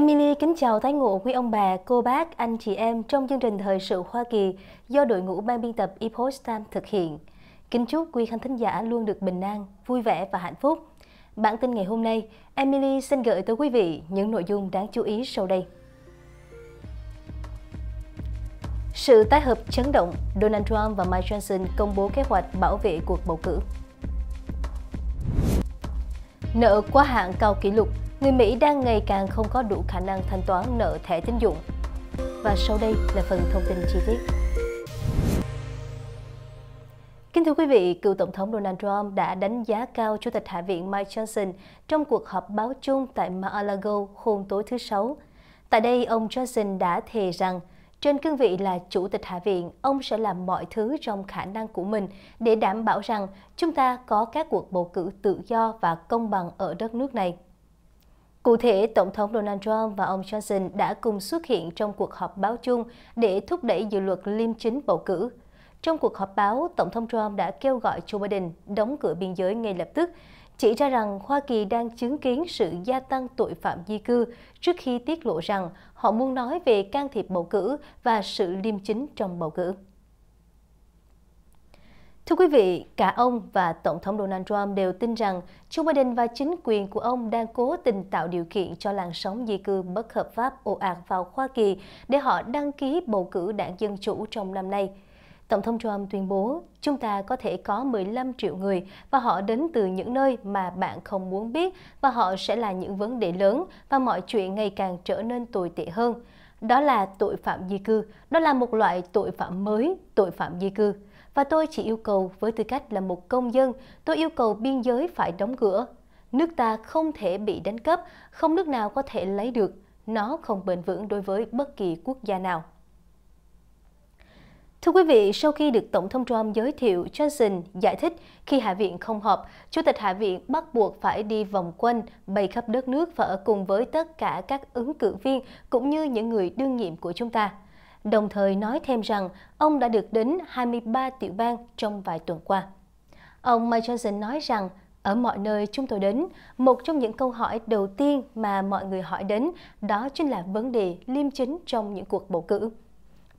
Emily kính chào thái ngộ quý ông bà, cô bác, anh chị em trong chương trình Thời sự Hoa Kỳ do đội ngũ ban biên tập Epoch Time thực hiện. Kính chúc quý khán thính giả luôn được bình an, vui vẻ và hạnh phúc. Bản tin ngày hôm nay, Emily xin gửi tới quý vị những nội dung đáng chú ý sau đây. Sự tái hợp chấn động, Donald Trump và Mike Johnson công bố kế hoạch bảo vệ cuộc bầu cử. Nợ quá hạn cao kỷ lục, người Mỹ đang ngày càng không có đủ khả năng thanh toán nợ thẻ tín dụng. Và sau đây là phần thông tin chi tiết. Kính thưa quý vị, cựu Tổng thống Donald Trump đã đánh giá cao Chủ tịch Hạ viện Mike Johnson trong cuộc họp báo chung tại Mar-a-Lago hôm tối thứ Sáu. Tại đây, ông Johnson đã thề rằng trên cương vị là Chủ tịch Hạ viện, ông sẽ làm mọi thứ trong khả năng của mình để đảm bảo rằng chúng ta có các cuộc bầu cử tự do và công bằng ở đất nước này. Cụ thể, Tổng thống Donald Trump và ông Johnson đã cùng xuất hiện trong cuộc họp báo chung để thúc đẩy dự luật liêm chính bầu cử. Trong cuộc họp báo, Tổng thống Trump đã kêu gọi Joe Biden đóng cửa biên giới ngay lập tức, chỉ ra rằng Hoa Kỳ đang chứng kiến sự gia tăng tội phạm di cư trước khi tiết lộ rằng họ muốn nói về can thiệp bầu cử và sự liêm chính trong bầu cử. Thưa quý vị, cả ông và Tổng thống Donald Trump đều tin rằng Joe Biden và chính quyền của ông đang cố tình tạo điều kiện cho làn sóng di cư bất hợp pháp ồ ạt vào Hoa Kỳ để họ đăng ký bầu cử đảng Dân Chủ trong năm nay. Tổng thống Trump tuyên bố, chúng ta có thể có 15 triệu người và họ đến từ những nơi mà bạn không muốn biết và họ sẽ là những vấn đề lớn và mọi chuyện ngày càng trở nên tồi tệ hơn. Đó là tội phạm di cư, đó là một loại tội phạm mới, tội phạm di cư và tôi chỉ yêu cầu với tư cách là một công dân, tôi yêu cầu biên giới phải đóng cửa. Nước ta không thể bị đánh cắp, không nước nào có thể lấy được. Nó không bền vững đối với bất kỳ quốc gia nào. Thưa quý vị, sau khi được Tổng thống Trump giới thiệu, Johnson giải thích khi Hạ viện không họp, Chủ tịch Hạ viện bắt buộc phải đi vòng quanh, bay khắp đất nước và ở cùng với tất cả các ứng cử viên cũng như những người đương nhiệm của chúng ta đồng thời nói thêm rằng ông đã được đến 23 tiểu bang trong vài tuần qua. Ông Mike Johnson nói rằng, ở mọi nơi chúng tôi đến, một trong những câu hỏi đầu tiên mà mọi người hỏi đến đó chính là vấn đề liêm chính trong những cuộc bầu cử.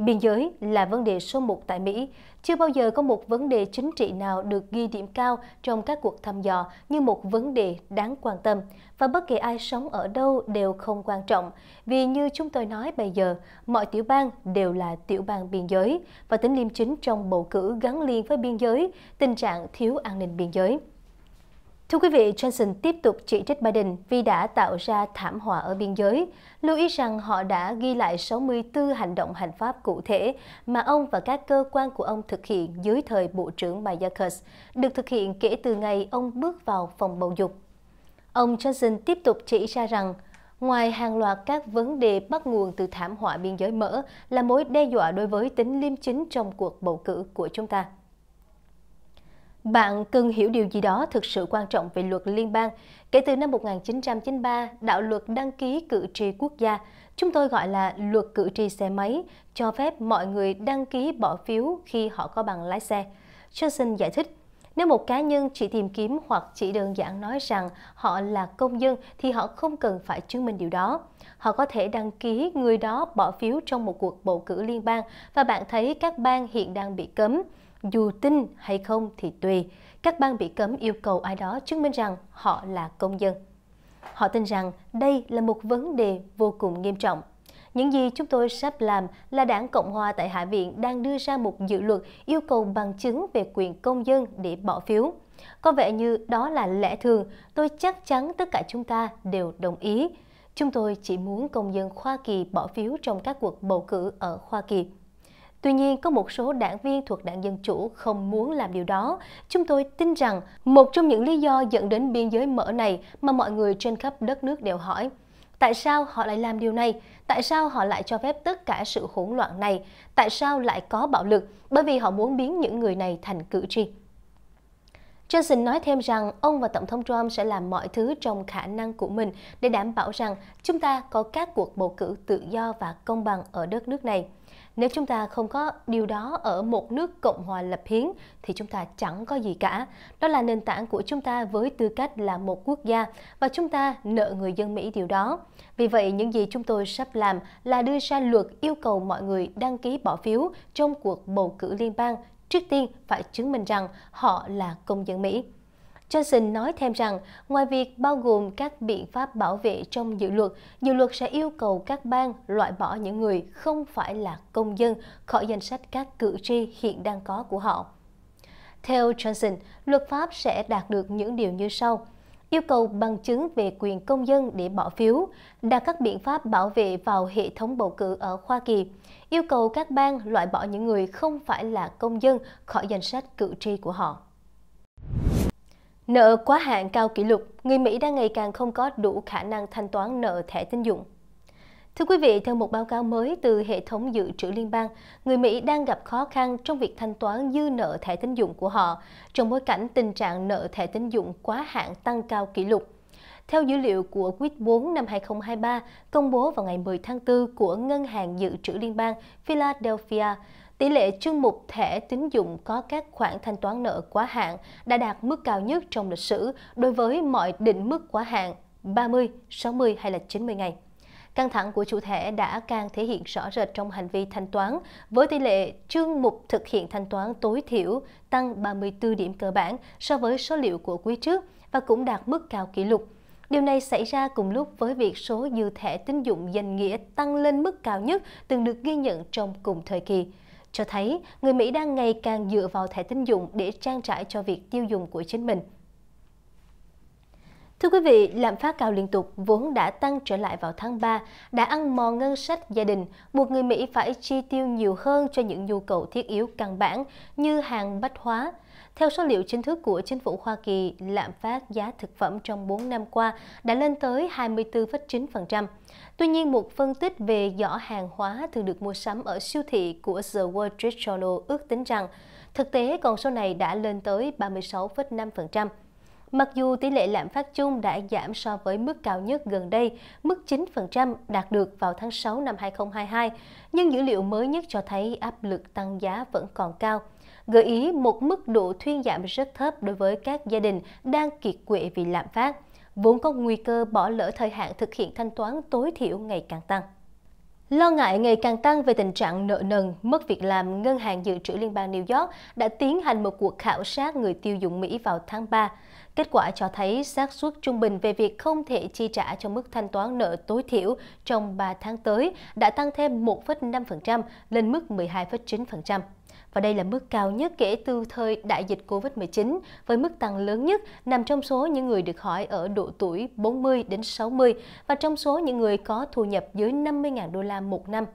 Biên giới là vấn đề số một tại Mỹ. Chưa bao giờ có một vấn đề chính trị nào được ghi điểm cao trong các cuộc thăm dò như một vấn đề đáng quan tâm. Và bất kỳ ai sống ở đâu đều không quan trọng, vì như chúng tôi nói bây giờ, mọi tiểu bang đều là tiểu bang biên giới và tính liêm chính trong bầu cử gắn liền với biên giới, tình trạng thiếu an ninh biên giới. Thưa quý vị, Johnson tiếp tục chỉ trích Biden vì đã tạo ra thảm họa ở biên giới, lưu ý rằng họ đã ghi lại 64 hành động hành pháp cụ thể mà ông và các cơ quan của ông thực hiện dưới thời Bộ trưởng Mayorkas, được thực hiện kể từ ngày ông bước vào phòng bầu dục. Ông Johnson tiếp tục chỉ ra rằng, ngoài hàng loạt các vấn đề bắt nguồn từ thảm họa biên giới mở là mối đe dọa đối với tính liêm chính trong cuộc bầu cử của chúng ta. Bạn cần hiểu điều gì đó thực sự quan trọng về luật liên bang. Kể từ năm 1993, đạo luật đăng ký cử tri quốc gia, chúng tôi gọi là luật cử tri xe máy, cho phép mọi người đăng ký bỏ phiếu khi họ có bằng lái xe. Johnson giải thích, nếu một cá nhân chỉ tìm kiếm hoặc chỉ đơn giản nói rằng họ là công dân thì họ không cần phải chứng minh điều đó. Họ có thể đăng ký người đó bỏ phiếu trong một cuộc bầu cử liên bang và bạn thấy các bang hiện đang bị cấm dù tin hay không thì tùy, các bang bị cấm yêu cầu ai đó chứng minh rằng họ là công dân. Họ tin rằng đây là một vấn đề vô cùng nghiêm trọng. Những gì chúng tôi sắp làm là đảng Cộng Hòa tại Hạ viện đang đưa ra một dự luật yêu cầu bằng chứng về quyền công dân để bỏ phiếu. Có vẻ như đó là lẽ thường, tôi chắc chắn tất cả chúng ta đều đồng ý. Chúng tôi chỉ muốn công dân Hoa Kỳ bỏ phiếu trong các cuộc bầu cử ở Hoa Kỳ. Tuy nhiên, có một số đảng viên thuộc đảng Dân Chủ không muốn làm điều đó. Chúng tôi tin rằng một trong những lý do dẫn đến biên giới mở này mà mọi người trên khắp đất nước đều hỏi. Tại sao họ lại làm điều này? Tại sao họ lại cho phép tất cả sự hỗn loạn này? Tại sao lại có bạo lực? Bởi vì họ muốn biến những người này thành cử tri. Johnson nói thêm rằng ông và Tổng thống Trump sẽ làm mọi thứ trong khả năng của mình để đảm bảo rằng chúng ta có các cuộc bầu cử tự do và công bằng ở đất nước này. Nếu chúng ta không có điều đó ở một nước Cộng hòa lập hiến thì chúng ta chẳng có gì cả. Đó là nền tảng của chúng ta với tư cách là một quốc gia và chúng ta nợ người dân Mỹ điều đó. Vì vậy, những gì chúng tôi sắp làm là đưa ra luật yêu cầu mọi người đăng ký bỏ phiếu trong cuộc bầu cử liên bang trước tiên phải chứng minh rằng họ là công dân Mỹ. Johnson nói thêm rằng, ngoài việc bao gồm các biện pháp bảo vệ trong dự luật, dự luật sẽ yêu cầu các bang loại bỏ những người không phải là công dân khỏi danh sách các cử tri hiện đang có của họ. Theo Johnson, luật pháp sẽ đạt được những điều như sau yêu cầu bằng chứng về quyền công dân để bỏ phiếu, đặt các biện pháp bảo vệ vào hệ thống bầu cử ở Hoa Kỳ, yêu cầu các bang loại bỏ những người không phải là công dân khỏi danh sách cử tri của họ. Nợ quá hạn cao kỷ lục, người Mỹ đang ngày càng không có đủ khả năng thanh toán nợ thẻ tín dụng. Thưa quý vị, theo một báo cáo mới từ hệ thống dự trữ liên bang, người Mỹ đang gặp khó khăn trong việc thanh toán dư nợ thẻ tín dụng của họ trong bối cảnh tình trạng nợ thẻ tín dụng quá hạn tăng cao kỷ lục. Theo dữ liệu của Quýt 4 năm 2023 công bố vào ngày 10 tháng 4 của Ngân hàng Dự trữ Liên bang Philadelphia, tỷ lệ chương mục thẻ tín dụng có các khoản thanh toán nợ quá hạn đã đạt mức cao nhất trong lịch sử đối với mọi định mức quá hạn 30, 60 hay là 90 ngày. Căng thẳng của chủ thẻ đã càng thể hiện rõ rệt trong hành vi thanh toán, với tỷ lệ chương mục thực hiện thanh toán tối thiểu tăng 34 điểm cơ bản so với số liệu của quý trước và cũng đạt mức cao kỷ lục. Điều này xảy ra cùng lúc với việc số dư thẻ tín dụng danh nghĩa tăng lên mức cao nhất từng được ghi nhận trong cùng thời kỳ cho thấy người Mỹ đang ngày càng dựa vào thẻ tín dụng để trang trải cho việc tiêu dùng của chính mình. Thưa quý vị, lạm phát cao liên tục vốn đã tăng trở lại vào tháng 3, đã ăn mòn ngân sách gia đình, buộc người Mỹ phải chi tiêu nhiều hơn cho những nhu cầu thiết yếu căn bản như hàng bách hóa, theo số liệu chính thức của chính phủ Hoa Kỳ, lạm phát giá thực phẩm trong 4 năm qua đã lên tới 24,9%. Tuy nhiên, một phân tích về giỏ hàng hóa thường được mua sắm ở siêu thị của The Wall Street Journal ước tính rằng thực tế con số này đã lên tới 36,5%. Mặc dù tỷ lệ lạm phát chung đã giảm so với mức cao nhất gần đây, mức 9% đạt được vào tháng 6 năm 2022, nhưng dữ liệu mới nhất cho thấy áp lực tăng giá vẫn còn cao gợi ý một mức độ thuyên giảm rất thấp đối với các gia đình đang kiệt quệ vì lạm phát, vốn có nguy cơ bỏ lỡ thời hạn thực hiện thanh toán tối thiểu ngày càng tăng. Lo ngại ngày càng tăng về tình trạng nợ nần, mất việc làm, Ngân hàng Dự trữ Liên bang New York đã tiến hành một cuộc khảo sát người tiêu dùng Mỹ vào tháng 3. Kết quả cho thấy xác suất trung bình về việc không thể chi trả cho mức thanh toán nợ tối thiểu trong 3 tháng tới đã tăng thêm 1,5% lên mức 12,9% và đây là mức cao nhất kể từ thời đại dịch Covid-19 với mức tăng lớn nhất nằm trong số những người được hỏi ở độ tuổi 40 đến 60 và trong số những người có thu nhập dưới 50.000 đô la một năm.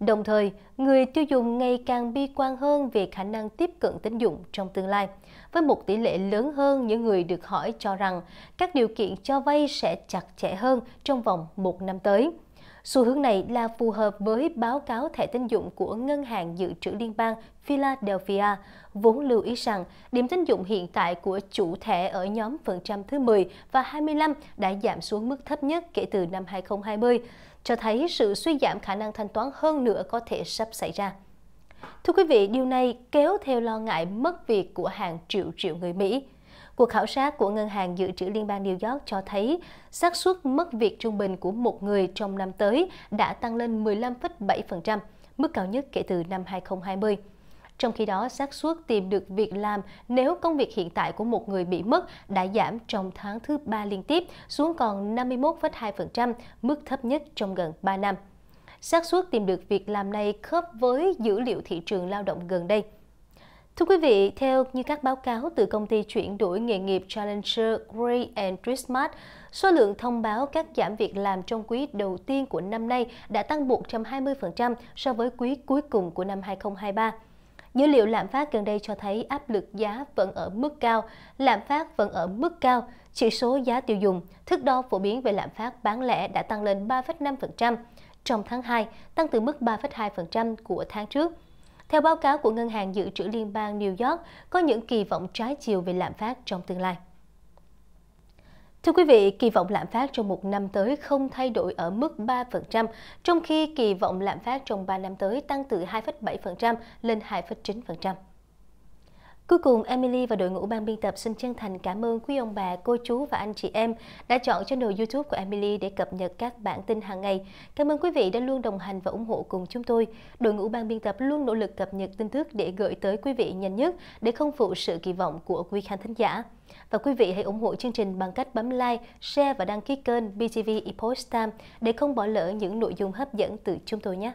Đồng thời, người tiêu dùng ngày càng bi quan hơn về khả năng tiếp cận tín dụng trong tương lai, với một tỷ lệ lớn hơn những người được hỏi cho rằng các điều kiện cho vay sẽ chặt chẽ hơn trong vòng một năm tới. Xu hướng này là phù hợp với báo cáo thẻ tín dụng của Ngân hàng Dự trữ Liên bang Philadelphia, vốn lưu ý rằng điểm tín dụng hiện tại của chủ thẻ ở nhóm phần trăm thứ 10 và 25 đã giảm xuống mức thấp nhất kể từ năm 2020, cho thấy sự suy giảm khả năng thanh toán hơn nữa có thể sắp xảy ra. Thưa quý vị, điều này kéo theo lo ngại mất việc của hàng triệu triệu người Mỹ. Cuộc khảo sát của Ngân hàng Dự trữ Liên bang New York cho thấy xác suất mất việc trung bình của một người trong năm tới đã tăng lên 15,7%, mức cao nhất kể từ năm 2020. Trong khi đó, xác suất tìm được việc làm nếu công việc hiện tại của một người bị mất đã giảm trong tháng thứ ba liên tiếp xuống còn 51,2%, mức thấp nhất trong gần 3 năm. Xác suất tìm được việc làm này khớp với dữ liệu thị trường lao động gần đây – Thưa quý vị, theo như các báo cáo từ công ty chuyển đổi nghề nghiệp Challenger Gray and Christmas, số lượng thông báo các giảm việc làm trong quý đầu tiên của năm nay đã tăng 120% so với quý cuối cùng của năm 2023. Dữ liệu lạm phát gần đây cho thấy áp lực giá vẫn ở mức cao, lạm phát vẫn ở mức cao, chỉ số giá tiêu dùng, thước đo phổ biến về lạm phát bán lẻ đã tăng lên 3,5% trong tháng 2, tăng từ mức 3,2% của tháng trước. Theo báo cáo của Ngân hàng Dự trữ Liên bang New York, có những kỳ vọng trái chiều về lạm phát trong tương lai. Thưa quý vị, kỳ vọng lạm phát trong một năm tới không thay đổi ở mức 3%, trong khi kỳ vọng lạm phát trong 3 năm tới tăng từ 2,7% lên 2,9%. Cuối cùng, Emily và đội ngũ ban biên tập xin chân thành cảm ơn quý ông bà, cô chú và anh chị em đã chọn channel YouTube của Emily để cập nhật các bản tin hàng ngày. Cảm ơn quý vị đã luôn đồng hành và ủng hộ cùng chúng tôi. Đội ngũ ban biên tập luôn nỗ lực cập nhật tin tức để gửi tới quý vị nhanh nhất để không phụ sự kỳ vọng của quý khán thính giả. Và quý vị hãy ủng hộ chương trình bằng cách bấm like, share và đăng ký kênh BTV Epoch Time để không bỏ lỡ những nội dung hấp dẫn từ chúng tôi nhé.